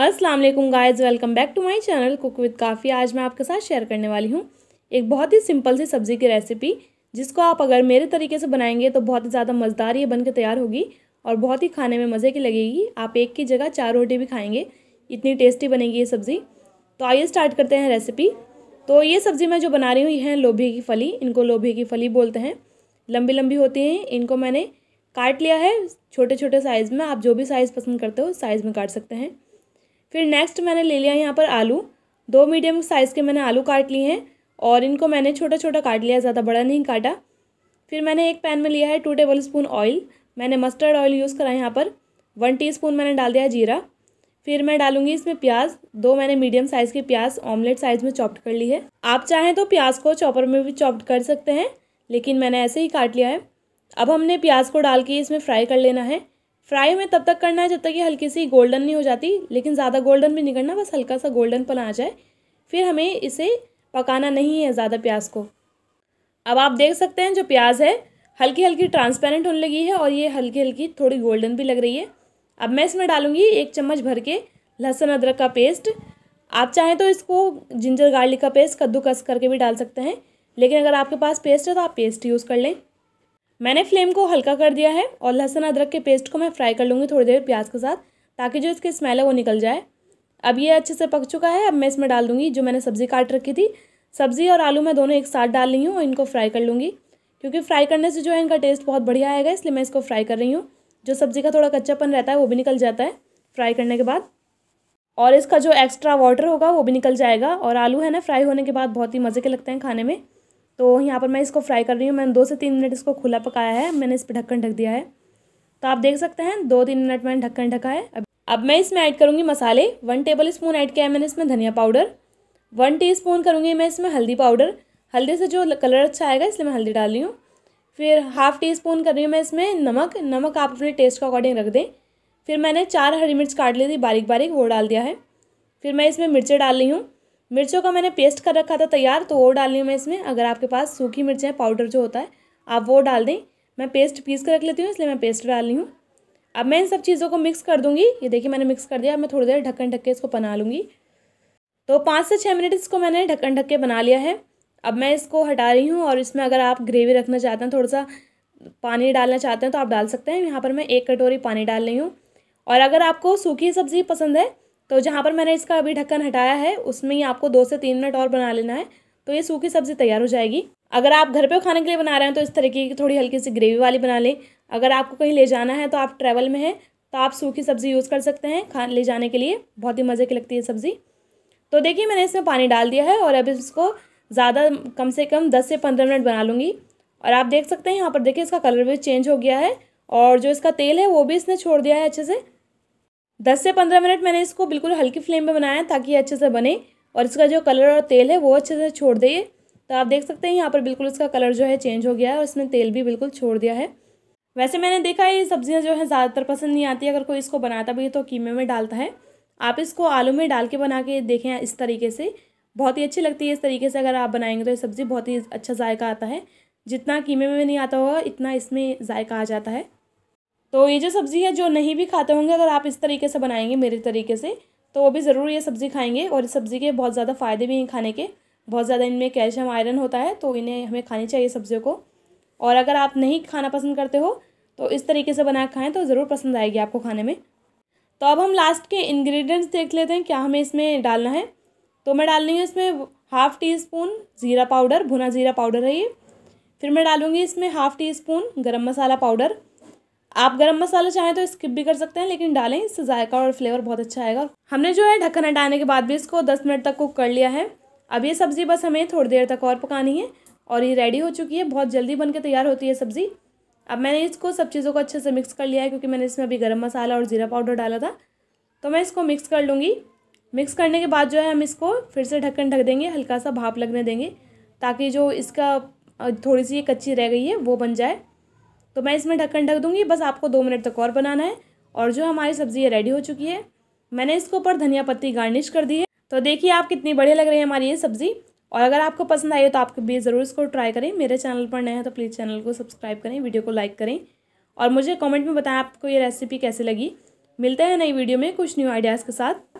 अस्सलाम वालेकुम guys welcome back to my channel cook with Kafi आज मैं आपके साथ शेयर करने वाली हूँ एक बहुत ही सिंपल सी सब्ज़ी की रेसिपी जिसको आप अगर मेरे तरीके से बनाएंगे तो बहुत ही ज़्यादा मज़ेदार ये बनकर तैयार होगी और बहुत ही खाने में मज़े की लगेगी आप एक की जगह चार रोटी भी खाएँगे इतनी टेस्टी बनेगी ये सब्ज़ी तो आइए स्टार्ट करते हैं रेसिपी तो ये सब्ज़ी मैं जो बना रही हूँ ये है लोभी की फली इनको लोभी की फली बोलते हैं लंबी लंबी होती हैं इनको मैंने काट लिया है छोटे छोटे साइज़ में आप जो भी साइज़ पसंद करते हो साइज़ में काट सकते हैं फिर नेक्स्ट मैंने ले लिया यहाँ पर आलू दो मीडियम साइज़ के मैंने आलू काट लिए हैं और इनको मैंने छोटा छोटा काट लिया ज़्यादा बड़ा नहीं काटा फिर मैंने एक पैन में लिया है टू टेबल स्पून ऑयल मैंने मस्टर्ड ऑयल यूज़ करा है यहाँ पर वन स्पून मैंने डाल दिया जीरा फिर मैं डालूंगी इसमें प्याज दो मैंने मीडियम साइज़ की प्याज ऑमलेट साइज़ में चॉप्ड कर ली है आप चाहें तो प्याज को चॉपर में भी चॉप्ड कर सकते हैं लेकिन मैंने ऐसे ही काट लिया है अब हमने प्याज को डाल के इसमें फ्राई कर लेना है फ्राई हमें तब तक करना है जब तक ये हल्की सी गोल्डन नहीं हो जाती लेकिन ज़्यादा गोल्डन भी नहीं करना बस हल्का सा गोल्डन पन आ जाए फिर हमें इसे पकाना नहीं है ज़्यादा प्याज को अब आप देख सकते हैं जो प्याज है हल्की हल्की ट्रांसपेरेंट होने लगी है और ये हल्की हल्की थोड़ी गोल्डन भी लग रही है अब मैं इसमें डालूँगी एक चम्मच भर के लहसुन अदरक का पेस्ट आप चाहें तो इसको जिंजर गार्लिक का पेस्ट कद्दूकस करके भी डाल सकते हैं लेकिन अगर आपके पास पेस्ट है तो आप पेस्ट यूज़ कर लें मैंने फ्लेम को हल्का कर दिया है और लहसुन अदरक के पेस्ट को मैं फ्राई कर लूँगी थोड़ी देर प्याज के साथ ताकि जो इसकी स्मेल है वो निकल जाए अब ये अच्छे से पक चुका है अब मैं इसमें डाल दूँगी जो मैंने सब्ज़ी काट रखी थी सब्ज़ी और आलू मैं दोनों एक साथ डाल रही हूँ और इनको फ्राई कर लूँगी क्योंकि फ्राई करने से जो है इनका टेस्ट बहुत बढ़िया आएगा इसलिए मैं इसको फ्राई कर रही हूँ जो सब्ज़ी का थोड़ा कच्चापन रहता है वो भी निकल जाता है फ्राई करने के बाद और इसका जो एक्स्ट्रा वाटर होगा वो भी निकल जाएगा और आलू है ना फ्राई होने के बाद बहुत ही मज़े के लगते हैं खाने में तो यहाँ पर मैं इसको फ्राई कर रही हूँ मैंने दो से तीन मिनट इसको खुला पकाया है मैंने इस पर ढक्कन ढक दिया है तो आप देख सकते हैं दो तीन मिनट मैंने ढक्कन ढका है अब अब मैं इसमें ऐड करूँगी मसाले वन टेबल स्पून ऐड किया है मैंने इसमें धनिया पाउडर वन टी स्पून करूँगी मैं इसमें हल्दी पाउडर हल्दी से जो कलर अच्छा आएगा इसलिए मैं हल्दी डाल रही हूँ फिर हाफ़ टी स्पून कर रही हूँ मैं इसमें नमक नमक आप अपने टेस्ट के अकॉर्डिंग रख दें फिर मैंने चार हरी मिर्च काट ली थी बारीक बारीक वो डाल दिया है फिर मैं इसमें मिर्चें डाल रही हूँ मिर्चों का मैंने पेस्ट कर रखा था तैयार तो वो डाल रही मैं इसमें अगर आपके पास सूखी मिर्चें पाउडर जो होता है आप वो डाल दें मैं पेस्ट पीस कर रख लेती हूँ इसलिए मैं पेस्ट डाल रही हूँ अब मैं इन सब चीज़ों को मिक्स कर दूँगी ये देखिए मैंने मिक्स कर दिया अब मैं थोड़ी देर ढक्कन ढक्के इसको बना लूँगी तो पाँच से छः मिनट इसको मैंने ढक्कन ढक्के बना लिया है अब मैं इसको हटा रही हूँ और इसमें अगर आप ग्रेवी रखना चाहते हैं थोड़ा सा पानी डालना चाहते हैं तो आप डाल सकते हैं यहाँ पर मैं एक कटोरी पानी डाल रही हूँ और अगर आपको सूखी सब्ज़ी पसंद है तो जहाँ पर मैंने इसका अभी ढक्कन हटाया है उसमें ही आपको दो से तीन मिनट और बना लेना है तो ये सूखी सब्ज़ी तैयार हो जाएगी अगर आप घर पे खाने के लिए बना रहे हैं तो इस तरीके की थोड़ी हल्की सी ग्रेवी वाली बना लें अगर आपको कहीं ले जाना है तो आप ट्रैवल में हैं तो आप सूखी सब्ज़ी यूज़ कर सकते हैं खा ले जाने के लिए बहुत ही मज़े की लगती है सब्ज़ी तो देखिए मैंने इसमें पानी डाल दिया है और अब इसको ज़्यादा कम से कम दस से पंद्रह मिनट बना लूँगी और आप देख सकते हैं यहाँ पर देखिए इसका कलर भी चेंज हो गया है और जो इसका तेल है वो भी इसने छोड़ दिया है अच्छे से दस से पंद्रह मिनट मैंने इसको बिल्कुल हल्की फ्लेम में बनाया ताकि अच्छे से बने और इसका जो कलर और तेल है वो अच्छे से छोड़ दिए तो आप देख सकते हैं यहाँ पर बिल्कुल इसका कलर जो है चेंज हो गया है और इसने तेल भी बिल्कुल छोड़ दिया है वैसे मैंने देखा है ये सब्जियाँ जो है ज़्यादातर पसंद नहीं आती अगर कोई इसको बनाता भी है तो कीमे में डालता है आप इसको आलू में डाल के बना के देखें इस तरीके से बहुत ही अच्छी लगती है इस तरीके से अगर आप बनाएंगे तो ये सब्ज़ी बहुत ही अच्छा जायका आता है जितना कीमे में नहीं आता होगा इतना इसमें जायका आ जाता है तो ये जो सब्ज़ी है जो नहीं भी खाते होंगे अगर आप इस तरीके से बनाएंगे मेरे तरीके से तो वो भी ज़रूर ये सब्ज़ी खाएंगे और इस सब्ज़ी के बहुत ज़्यादा फ़ायदे भी हैं खाने के बहुत ज़्यादा इनमें कैल्शियम आयरन होता है तो इन्हें हमें खानी चाहिए सब्जियों को और अगर आप नहीं खाना पसंद करते हो तो इस तरीके से बना खाएँ तो ज़रूर पसंद आएगी आपको खाने में तो अब हम लास्ट के इंग्रेडिएंट्स देख लेते हैं क्या हमें इसमें डालना है तो मैं डाल रही हूँ इसमें हाफ़ टी स्पून ज़ीरा पाउडर भुना ज़ीरा पाउडर है ये फिर मैं डालूँगी इसमें हाफ़ टी स्पून गरम मसाला पाउडर आप गरम मसाला चाहें तो स्किप भी कर सकते हैं लेकिन डालें इससे जायका और फ्लेवर बहुत अच्छा आएगा हमने जो है ढक्कन हटाने के बाद भी इसको दस मिनट तक कुक कर लिया है अब ये सब्ज़ी बस हमें थोड़ी देर तक और पकानी है और ये रेडी हो चुकी है बहुत जल्दी बन के तैयार होती है सब्ज़ी अब मैंने इसको सब चीज़ों को अच्छे से मिक्स कर लिया है क्योंकि मैंने इसमें अभी गर्म मसाला और ज़ीरा पाउडर डाला था तो मैं इसको मिक्स कर लूँगी मिक्स करने के बाद जो है हम इसको फिर से ढक्कन ढक देंगे हल्का सा भाप लगने देंगे ताकि जो इसका थोड़ी सी ये कच्ची रह गई है वो बन जाए तो मैं इसमें ढक्कन ढक दूँगी बस आपको दो मिनट तक और बनाना है और जो हमारी सब्ज़ी है रेडी हो चुकी है मैंने इसके ऊपर धनिया पत्ती गार्निश कर दी है तो देखिए आप कितनी बढ़िया लग रही है हमारी ये सब्ज़ी और अगर आपको पसंद आई हो तो आप भी ज़रूर इसको ट्राई करें मेरे चैनल पर नए हैं तो प्लीज़ चैनल को सब्सक्राइब करें वीडियो को लाइक करें और मुझे कमेंट में बताएं आपको ये रेसिपी कैसे लगी मिलते हैं नई वीडियो में कुछ न्यू आइडियाज़ के साथ